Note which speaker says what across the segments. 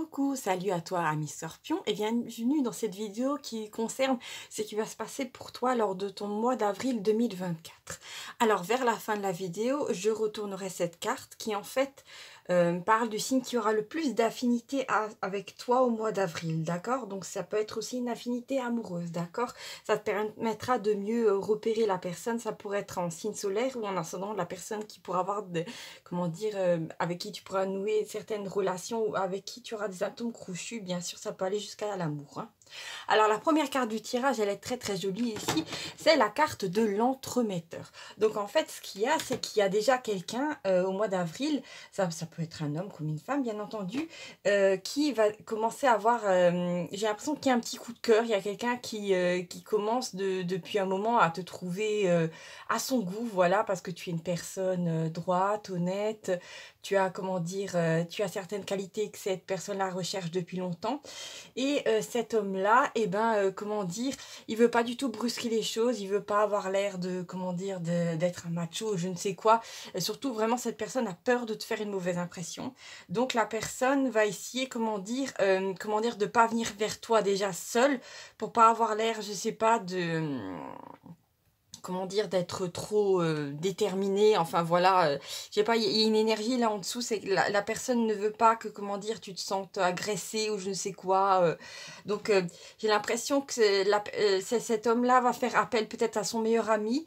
Speaker 1: Coucou, salut à toi ami Scorpion et bienvenue dans cette vidéo qui concerne ce qui va se passer pour toi lors de ton mois d'avril 2024. Alors vers la fin de la vidéo, je retournerai cette carte qui en fait euh, parle du signe qui aura le plus d'affinité avec toi au mois d'avril, d'accord Donc ça peut être aussi une affinité amoureuse, d'accord Ça te permettra de mieux euh, repérer la personne, ça pourrait être en signe solaire ou en ascendant la personne qui pourra avoir, de, comment dire, euh, avec qui tu pourras nouer certaines relations ou avec qui tu auras des atomes crochus, bien sûr ça peut aller jusqu'à l'amour, hein alors la première carte du tirage, elle est très très jolie ici, c'est la carte de l'entremetteur. Donc en fait, ce qu'il y a, c'est qu'il y a déjà quelqu'un euh, au mois d'avril, ça, ça, peut être un homme comme une femme bien entendu, euh, qui va commencer à avoir, euh, j'ai l'impression qu'il y a un petit coup de cœur, il y a quelqu'un qui, qui commence depuis un moment à te trouver à son goût, voilà, parce que tu es une personne droite, honnête, tu as comment dire, euh, tu as certaines qualités que cette personne-là recherche depuis longtemps. Et euh, cet homme-là, et eh ben euh, comment dire, il veut pas du tout brusquer les choses, il veut pas avoir l'air de comment dire d'être un macho, je ne sais quoi. surtout vraiment cette personne a peur de te faire une mauvaise impression. Donc la personne va essayer comment dire, comment dire de pas venir vers toi déjà seule pour pas avoir l'air, je sais pas de comment dire, d'être trop euh, déterminé. Enfin voilà, euh, j'ai pas, il y, a une énergie là en dessous, c'est que la, personne ne veut pas que, comment dire, tu te sentes agressé ou je ne sais quoi. Euh. donc j'ai l'impression que la, cet homme-là va faire appel peut-être à son meilleur ami,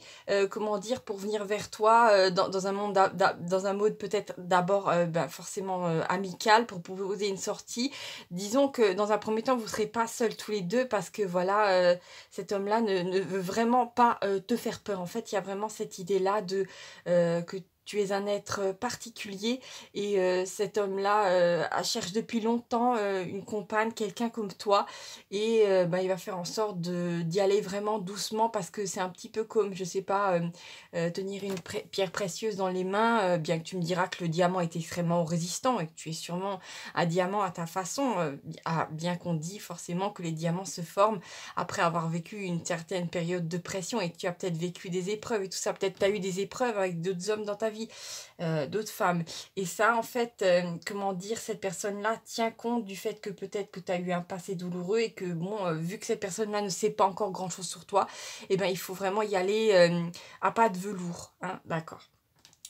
Speaker 1: comment dire, pour venir vers toi dans, un monde, dans un mode peut-être d'abord ben, forcément amical pour proposer une sortie. Disons que dans un premier temps, vous serez pas seuls tous les deux parce que voilà, cet homme-là ne, veut vraiment pas te faire peur. En fait, il y a vraiment cette idée-là de euh, que tu es un être euh, particulier et euh, cet homme-là euh, cherche depuis longtemps une compagne, quelqu'un comme toi et bah, il va faire en sorte d'y aller vraiment doucement parce que c'est un petit peu comme, je sais pas, tenir une pierre précieuse dans les mains, bien que tu me diras que le diamant est extrêmement résistant et que tu es sûrement un diamant à ta façon, ah, bien qu'on dit forcément que les diamants se forment après avoir vécu une certaine période de pression et que tu as peut-être vécu des épreuves et tout ça, peut-être tu as eu des épreuves avec d'autres hommes dans ta vie euh, d'autres femmes. Et ça, en fait, euh, comment dire, cette personne-là tient compte du fait que peut-être que tu as eu un passé douloureux et que, bon, euh, vu que cette personne-là ne sait pas encore grand-chose sur toi, eh ben, il faut vraiment y aller à pas de velours. Hein, d'accord.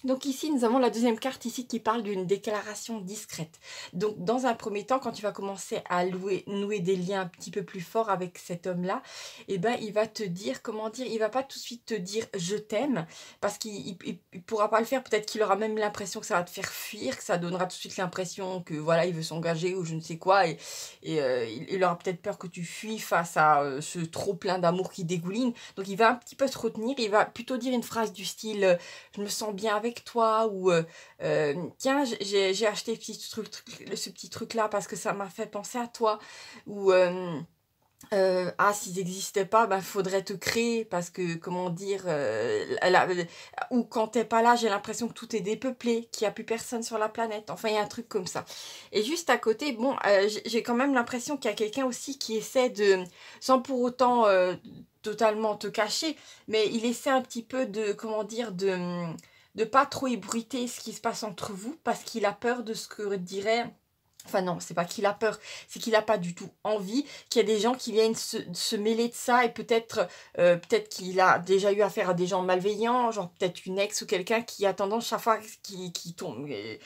Speaker 1: Donc ici, nous avons la deuxième carte ici qui parle d'une déclaration discrète. Donc dans un premier temps, quand tu vas commencer à louer, nouer des liens un petit peu plus forts avec cet homme-là, eh ben il va te dire, comment dire, il va pas tout de suite te dire je t'aime, parce qu'il ne pourra pas le faire, peut-être qu'il aura même l'impression que ça va te faire fuir, que ça donnera tout de suite l'impression que voilà, il veut s'engager ou je ne sais quoi, et, euh, il, aura peut-être peur que tu fuis face à euh, ce trop plein d'amour qui dégouline. Donc il va un petit peu se retenir, il va plutôt dire une phrase du style euh, je me sens bien avec toi ou euh, euh, tiens j'ai acheté ce petit truc là parce que ça m'a fait penser à toi ou euh, ah, s'ils n'existaient pas, ben faudrait te créer parce que comment dire, ou quand t'es pas là, j'ai l'impression que tout est dépeuplé, qu'il n'y a plus personne sur la planète. Enfin, il y a un truc comme ça. Et juste à côté, bon, j'ai quand même l'impression qu'il y a quelqu'un aussi qui essaie de, sans pour autant totalement te cacher, mais il essaie un petit peu de, comment dire, de de pas trop ébruiter ce qui se passe entre vous parce qu'il a peur de ce que dirait Enfin non, c'est pas qu'il a peur, c'est qu'il n'a pas du tout envie, qu'il y ait des gens qui viennent se, mêler de ça et peut-être euh, peut-être qu'il a déjà eu affaire à des gens malveillants, genre peut-être une ex ou quelqu'un qui a tendance chaque fois qu'il qui tombe, euh,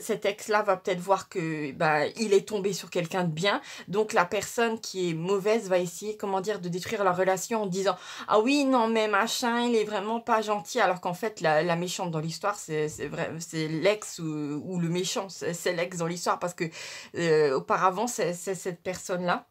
Speaker 1: cet ex-là va peut-être voir que bah, il est tombé sur quelqu'un de bien, donc la personne qui est mauvaise va essayer, comment dire, de détruire la relation en disant « Ah oui, non mais machin, il est vraiment pas gentil », alors qu'en fait la, la, méchante dans l'histoire, c'est l'ex ou le méchant, c'est l'ex dans l'histoire, parce que euh, auparavant, c'est cette personne-là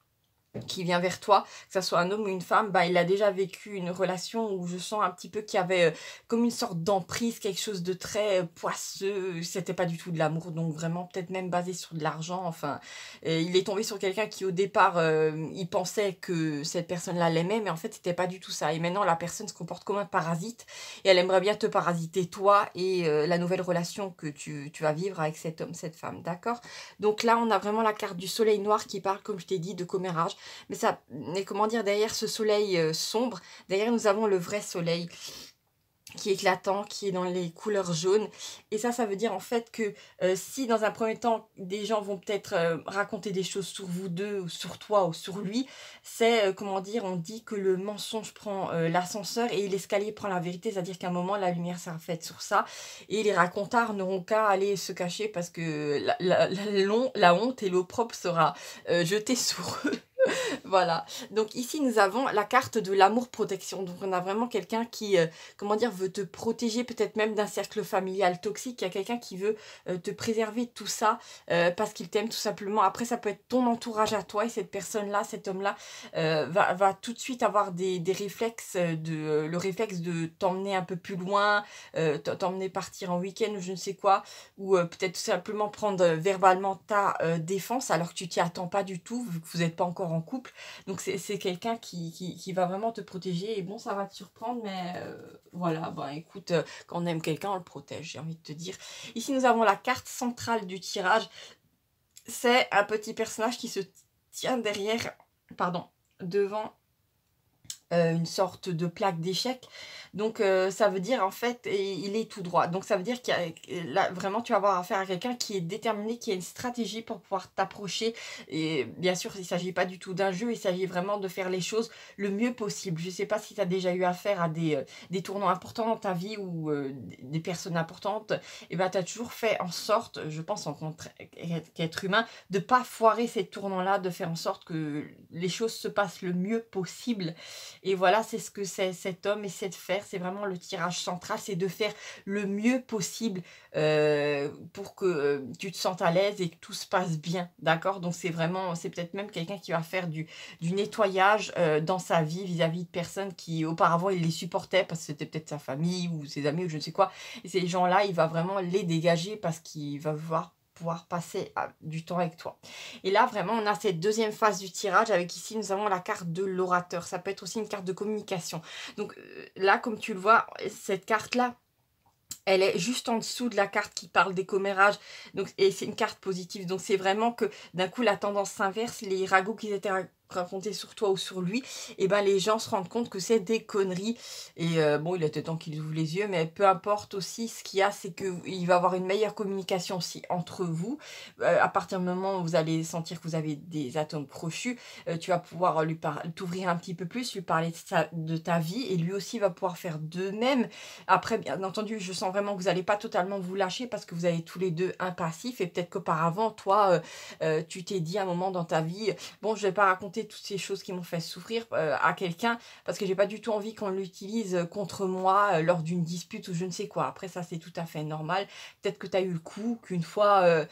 Speaker 1: qui vient vers toi, que ce soit un homme ou une femme, bah, il a déjà vécu une relation où je sens un petit peu qu'il y avait euh, comme une sorte d'emprise, quelque chose de très euh, poisseux, c'était pas du tout de l'amour, donc vraiment peut-être même basé sur de l'argent, enfin, il est tombé sur quelqu'un qui au départ, euh, il pensait que cette personne-là l'aimait, mais en fait c'était pas du tout ça, et maintenant la personne se comporte comme un parasite, et elle aimerait bien te parasiter toi et la nouvelle relation que tu, tu vas vivre avec cet homme, cette femme, d'accord Donc là on a vraiment la carte du soleil noir qui parle, comme je t'ai dit, de commérage, mais ça, comment dire, derrière ce soleil euh, sombre, derrière nous avons le vrai soleil qui est éclatant, qui est dans les couleurs jaunes. Et ça, ça veut dire en fait que euh, si dans un premier temps, des gens vont peut-être euh, raconter des choses sur vous deux, ou sur toi, ou sur lui, c'est, comment dire, on dit que le mensonge prend l'ascenseur et l'escalier prend la vérité, c'est-à-dire qu'à un moment, la lumière sera faite sur ça, et les racontards n'auront qu'à aller se cacher parce que la, la, la honte et l'eau propre sera jetée sur eux. voilà. Donc ici, nous avons la carte de l'amour-protection. Donc on a vraiment quelqu'un qui, euh, comment dire, veut te protéger peut-être même d'un cercle familial toxique. Il y a quelqu'un qui veut euh, te préserver tout ça euh, parce qu'il t'aime tout simplement. Après, ça peut être ton entourage à toi et cette personne-là, cet homme-là, va, tout de suite avoir des, réflexes, de, le réflexe de t'emmener un peu plus loin, t'emmener partir en week-end ou je ne sais quoi, ou peut-être tout simplement prendre verbalement ta défense alors que tu t'y attends pas du tout, vu que vous n'êtes pas encore couple. Donc c'est quelqu'un qui, qui, qui, va vraiment te protéger. Et bon, ça va te surprendre, mais euh, voilà, ben écoute, euh, quand on aime quelqu'un, on le protège, j'ai envie de te dire. Ici, nous avons la carte centrale du tirage. C'est un petit personnage qui se tient derrière, pardon, devant euh, une sorte de plaque d'échec. Donc euh, ça veut dire en fait, il est tout droit. Donc ça veut dire que euh, là, vraiment, tu vas avoir affaire à quelqu'un qui est déterminé, qui a une stratégie pour pouvoir t'approcher. Et bien sûr, il ne s'agit pas du tout d'un jeu, il s'agit vraiment de faire les choses le mieux possible. Je ne sais pas si tu as déjà eu affaire à des, euh, des tournants importants dans ta vie ou des personnes importantes. Et eh bien tu as toujours fait en sorte, je pense en tant qu'être humain, de ne pas foirer ces tournants-là, de faire en sorte que les choses se passent le mieux possible. Et voilà, c'est ce que c'est cet homme essaie de faire c'est vraiment le tirage central, c'est de faire le mieux possible euh, pour que euh, tu te sentes à l'aise et que tout se passe bien, d'accord Donc c'est vraiment, c'est peut-être même quelqu'un qui va faire du, du nettoyage euh, dans sa vie vis-à-vis -vis de personnes qui auparavant il les supportait parce que c'était peut-être sa famille ou ses amis ou je ne sais quoi. Et ces gens-là, il va vraiment les dégager parce qu'il va voir pouvoir passer ah, du temps avec toi. Et là, vraiment, on a cette deuxième phase du tirage avec ici, nous avons la carte de l'orateur. Ça peut être aussi une carte de communication. Donc euh, là, comme tu le vois, cette carte-là, elle est juste en dessous de la carte qui parle des commérages. Donc, et c'est une carte positive. Donc c'est vraiment que d'un coup la tendance s'inverse. Les ragots qui étaient raconter sur toi ou sur lui, et eh ben les gens se rendent compte que c'est des conneries. Et euh, bon, il était temps qu'il ouvre les yeux, mais peu importe aussi, ce qu'il y a, c'est qu'il va avoir une meilleure communication aussi entre vous. Euh, à partir du moment où vous allez sentir que vous avez des atomes crochus, euh, tu vas pouvoir lui t'ouvrir un petit peu plus, lui parler de, ta vie, et lui aussi va pouvoir faire de même. Après, bien entendu, je sens vraiment que vous n'allez pas totalement vous lâcher parce que vous avez tous les deux un passif, et peut-être qu'auparavant, toi, tu t'es dit à un moment dans ta vie, bon, je vais pas raconter toutes ces choses qui m'ont fait souffrir euh, à quelqu'un parce que j'ai pas du tout envie qu'on l'utilise euh, contre moi euh, lors d'une dispute ou je ne sais quoi. Après ça c'est tout à fait normal. Peut-être que tu as eu le coup qu'une fois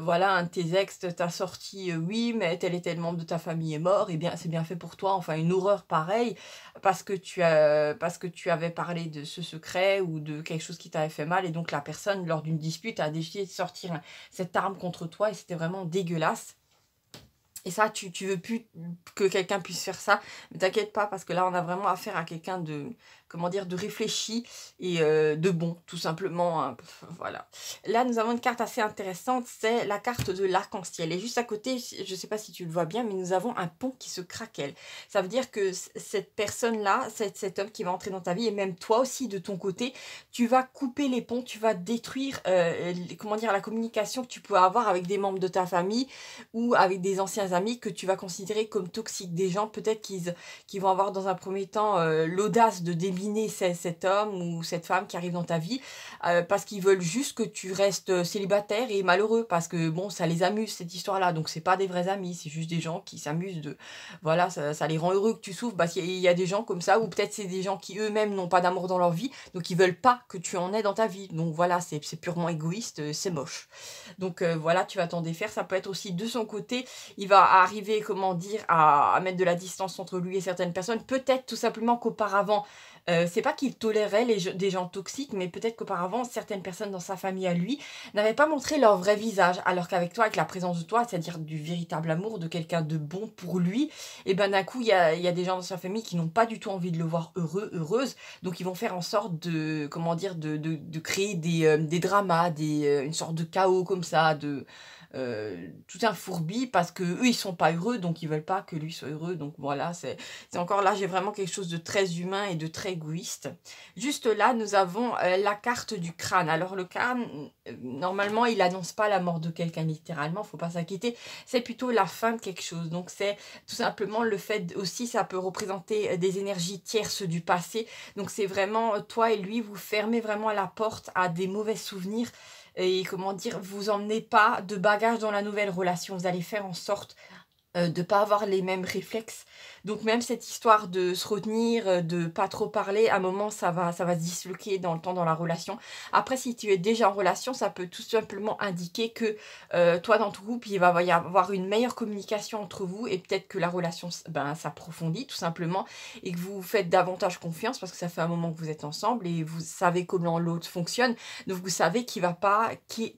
Speaker 1: voilà un de tes ex t'a sorti oui mais tel et tel membre de ta famille est mort et eh bien c'est bien fait pour toi enfin une horreur pareille parce que tu as parce que tu avais parlé de ce secret ou de quelque chose qui t'avait fait mal et donc la personne lors d'une dispute a décidé de sortir hein, cette arme contre toi et c'était vraiment dégueulasse. Et ça, tu, tu veux plus que quelqu'un puisse faire ça. Mais t'inquiète pas, parce que là, on a vraiment affaire à quelqu'un de, comment dire, de réfléchi et euh, de bon, tout simplement. Hein. Voilà. Là, nous avons une carte assez intéressante, c'est la carte de l'arc-en-ciel. Et juste à côté, je ne sais pas si tu le vois bien, mais nous avons un pont qui se craquelle. Ça veut dire que cette personne-là, cet homme qui va entrer dans ta vie, et même toi aussi de ton côté, tu vas couper les ponts, tu vas détruire, euh, comment dire, la communication que tu peux avoir avec des membres de ta famille ou avec des anciens amis que tu vas considérer comme toxiques. Des gens peut-être qui, vont avoir dans un premier temps euh, l'audace de déminer cet homme ou cette femme qui arrive dans ta vie euh, parce qu'ils veulent juste que tu restes euh, célibataire et malheureux parce que bon, ça les amuse cette histoire-là. Donc c'est pas des vrais amis, c'est juste des gens qui s'amusent de. Voilà, ça, les rend heureux que tu souffres parce qu'il y, a des gens comme ça ou peut-être c'est des gens qui eux-mêmes n'ont pas d'amour dans leur vie donc ils veulent pas que tu en aies dans ta vie. Donc voilà, c'est purement égoïste, c'est moche. Donc voilà, tu vas t'en défaire. Ça peut être aussi de son côté, il va à arriver, comment dire, à, mettre de la distance entre lui et certaines personnes. Peut-être tout simplement qu'auparavant, euh, c'est pas qu'il tolérait les, des gens toxiques, mais peut-être qu'auparavant, certaines personnes dans sa famille à lui n'avaient pas montré leur vrai visage, alors qu'avec toi, avec la présence de toi, c'est-à-dire du véritable amour, de quelqu'un de bon pour lui, et eh ben d'un coup, il y a, des gens dans sa famille qui n'ont pas du tout envie de le voir heureux, heureuse, donc ils vont faire en sorte de, comment dire, de, de, créer euh, des, dramas, des, euh, une sorte de chaos comme ça, de... Euh, tout un fourbi parce que eux ils sont pas heureux donc ils veulent pas que lui soit heureux donc voilà c'est encore là j'ai vraiment quelque chose de très humain et de très égoïste juste là nous avons euh, la carte du crâne alors le crâne euh, normalement il annonce pas la mort de quelqu'un littéralement faut pas s'inquiéter c'est plutôt la fin de quelque chose donc c'est tout simplement le fait aussi ça peut représenter des énergies tierces du passé donc c'est vraiment toi et lui vous fermez vraiment la porte à des mauvais souvenirs et comment dire, vous emmenez pas de bagages dans la nouvelle relation. Vous allez faire en sorte euh, de pas avoir les mêmes réflexes, donc même cette histoire de se retenir, euh, de pas trop parler, à un moment ça va, ça va se disloquer dans le temps, dans la relation. Après, si tu es déjà en relation, ça peut tout simplement indiquer que euh, toi dans ton groupe, il va y avoir une meilleure communication entre vous et peut-être que la relation ben, s'approfondit tout simplement et que vous faites davantage confiance parce que ça fait un moment que vous êtes ensemble et vous savez comment l'autre fonctionne. Donc vous savez qu'il va pas,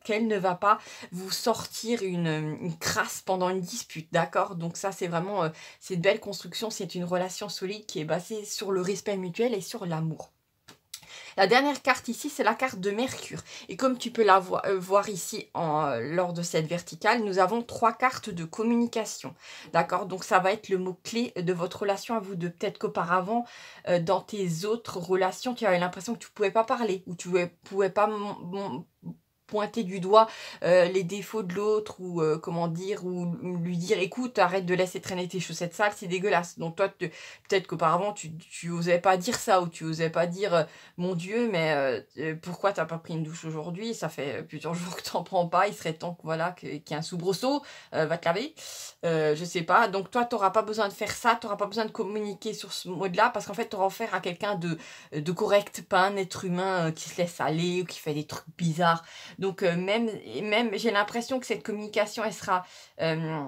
Speaker 1: qu'elle ne va pas vous sortir une, crasse pendant une dispute, d'accord Donc ça c'est vraiment, euh, c'est une belle construction c'est une relation solide qui est basée sur le respect mutuel et sur l'amour. La dernière carte ici, c'est la carte de Mercure. Et comme tu peux la euh, voir ici en, euh, lors de cette verticale, nous avons trois cartes de communication. D'accord Donc ça va être le mot-clé de votre relation à vous de Peut-être qu'auparavant, euh, dans tes autres relations, tu avais l'impression que tu ne pouvais pas parler ou tu ne pouvais pas pointer du doigt euh, les défauts de l'autre ou euh, comment dire ou, lui dire écoute arrête de laisser traîner tes chaussettes sales c'est dégueulasse donc toi peut-être qu'auparavant tu, tu osais pas dire ça ou tu osais pas dire euh, mon dieu mais pourquoi t'as pas pris une douche aujourd'hui ça fait plusieurs jours que t'en prends pas il serait temps que voilà qu'il y un soubresaut va te laver je sais pas donc toi t'auras pas besoin de faire ça t'auras pas besoin de communiquer sur ce mode là parce qu'en fait t'auras offert à quelqu'un de, de correct pas un être humain qui se laisse aller ou qui fait des trucs bizarres donc euh, même, j'ai l'impression que cette communication, elle sera... Euh,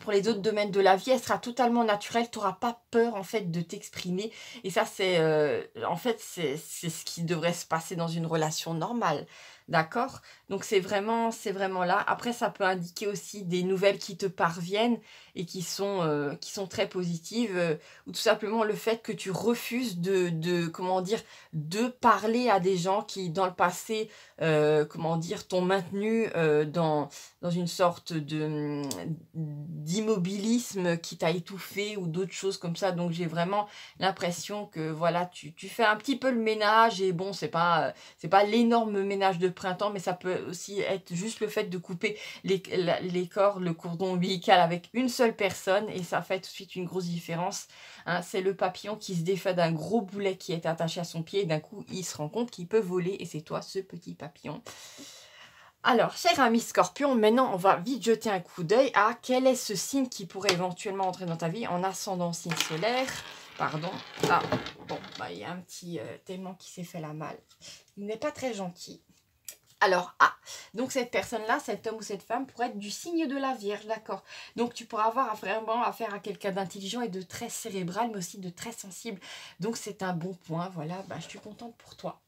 Speaker 1: pour les autres domaines de la vie, elle sera totalement naturelle, tu n'auras pas peur en fait de t'exprimer. Et ça, c'est euh, en fait c'est ce qui devrait se passer dans une relation normale, d'accord Donc c'est vraiment c'est vraiment là. Après, ça peut indiquer aussi des nouvelles qui te parviennent et qui sont, euh, qui sont très positives, euh, ou tout simplement le fait que tu refuses de, comment dire, de parler à des gens qui, dans le passé, euh, comment dire, t'ont maintenu dans, dans une sorte de mm, d'immobilisme qui t'a étouffé ou d'autres choses comme ça. Donc j'ai vraiment l'impression que voilà, tu, tu, fais un petit peu le ménage et bon, c'est pas, c'est pas l'énorme ménage de printemps, mais ça peut aussi être juste le fait de couper les, corps, le cordon avec une seule personne et ça fait tout de suite une grosse différence. Hein. C'est le papillon qui se défait d'un gros boulet qui est attaché à son pied et d'un coup il se rend compte qu'il peut voler et c'est toi ce petit papillon. Alors, cher ami Scorpion, maintenant on va vite jeter un coup d'œil à quel est ce signe qui pourrait éventuellement entrer dans ta vie en ascendant signe solaire. Pardon. Ah, bon, bah, il y a un petit euh, témoin qui s'est fait la malle. Il n'est pas très gentil. Alors, ah, donc cette personne-là, cet homme ou cette femme pourrait être du signe de la Vierge, d'accord. Donc tu pourras avoir vraiment affaire à quelqu'un d'intelligent et de très cérébral, mais aussi de très sensible. Donc c'est un bon point, voilà, bah, je suis contente pour toi.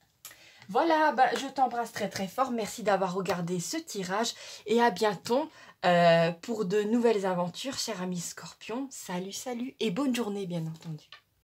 Speaker 1: Voilà, bah, je t'embrasse très très fort, merci d'avoir regardé ce tirage et à bientôt euh, pour de nouvelles aventures, cher ami Scorpion. Salut, salut et bonne journée bien entendu.